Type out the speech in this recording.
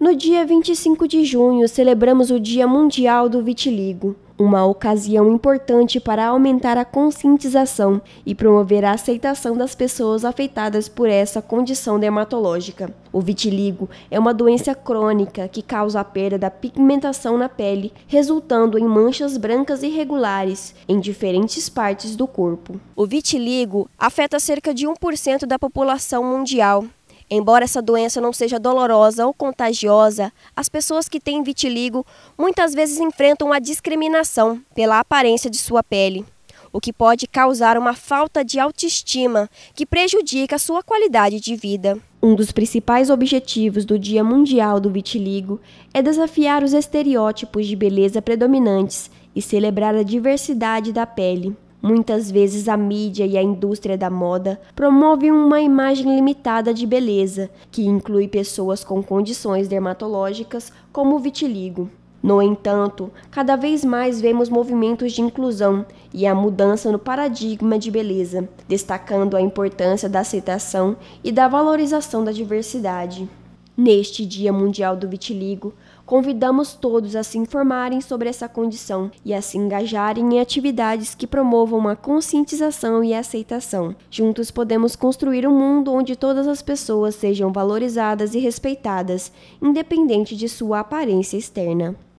No dia 25 de junho, celebramos o Dia Mundial do Vitiligo, uma ocasião importante para aumentar a conscientização e promover a aceitação das pessoas afetadas por essa condição dermatológica. O vitiligo é uma doença crônica que causa a perda da pigmentação na pele, resultando em manchas brancas irregulares em diferentes partes do corpo. O vitiligo afeta cerca de 1% da população mundial Embora essa doença não seja dolorosa ou contagiosa, as pessoas que têm vitiligo muitas vezes enfrentam a discriminação pela aparência de sua pele, o que pode causar uma falta de autoestima que prejudica sua qualidade de vida. Um dos principais objetivos do Dia Mundial do Vitiligo é desafiar os estereótipos de beleza predominantes e celebrar a diversidade da pele. Muitas vezes a mídia e a indústria da moda promovem uma imagem limitada de beleza, que inclui pessoas com condições dermatológicas como o vitiligo. No entanto, cada vez mais vemos movimentos de inclusão e a mudança no paradigma de beleza, destacando a importância da aceitação e da valorização da diversidade. Neste Dia Mundial do Vitiligo, convidamos todos a se informarem sobre essa condição e a se engajarem em atividades que promovam a conscientização e a aceitação. Juntos podemos construir um mundo onde todas as pessoas sejam valorizadas e respeitadas, independente de sua aparência externa.